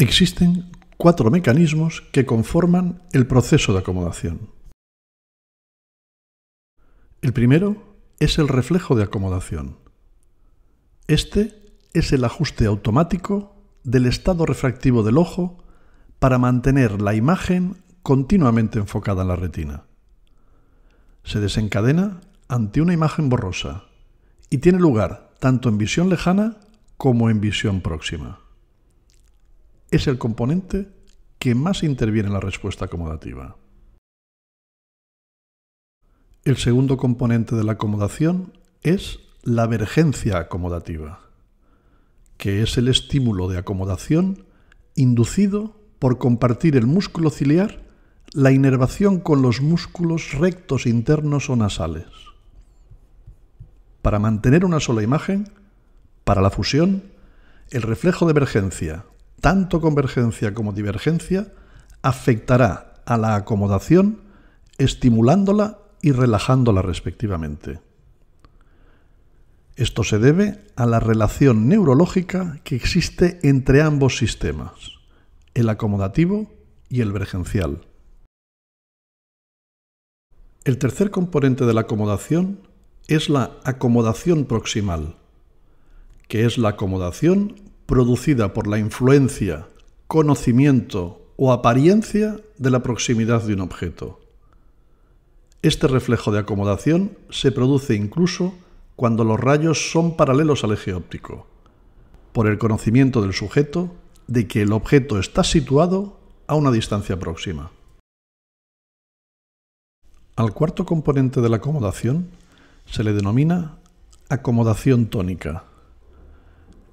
Existen cuatro mecanismos que conforman el proceso de acomodación. El primero es el reflejo de acomodación. Este es el ajuste automático del estado refractivo del ojo para mantener la imagen continuamente enfocada en la retina. Se desencadena ante una imagen borrosa y tiene lugar tanto en visión lejana como en visión próxima es el componente que más interviene en la respuesta acomodativa. El segundo componente de la acomodación es la vergencia acomodativa, que es el estímulo de acomodación inducido por compartir el músculo ciliar, la inervación con los músculos rectos internos o nasales. Para mantener una sola imagen, para la fusión, el reflejo de vergencia tanto convergencia como divergencia, afectará a la acomodación, estimulándola y relajándola respectivamente. Esto se debe a la relación neurológica que existe entre ambos sistemas, el acomodativo y el vergencial. El tercer componente de la acomodación es la acomodación proximal, que es la acomodación producida por la influencia, conocimiento o apariencia de la proximidad de un objeto. Este reflejo de acomodación se produce incluso cuando los rayos son paralelos al eje óptico, por el conocimiento del sujeto de que el objeto está situado a una distancia próxima. Al cuarto componente de la acomodación se le denomina acomodación tónica.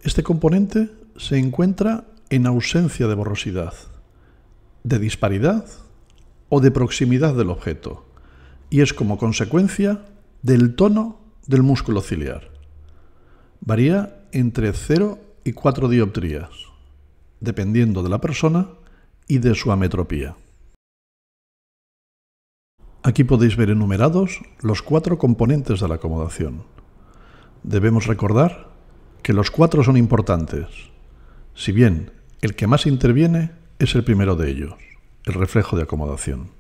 Este componente se encuentra en ausencia de borrosidad, de disparidad o de proximidad del objeto, y es como consecuencia del tono del músculo ciliar. Varía entre 0 y 4 dioptrías, dependiendo de la persona y de su ametropía. Aquí podéis ver enumerados los cuatro componentes de la acomodación. Debemos recordar que los cuatro son importantes, si bien el que más interviene es el primero de ellos, el reflejo de acomodación.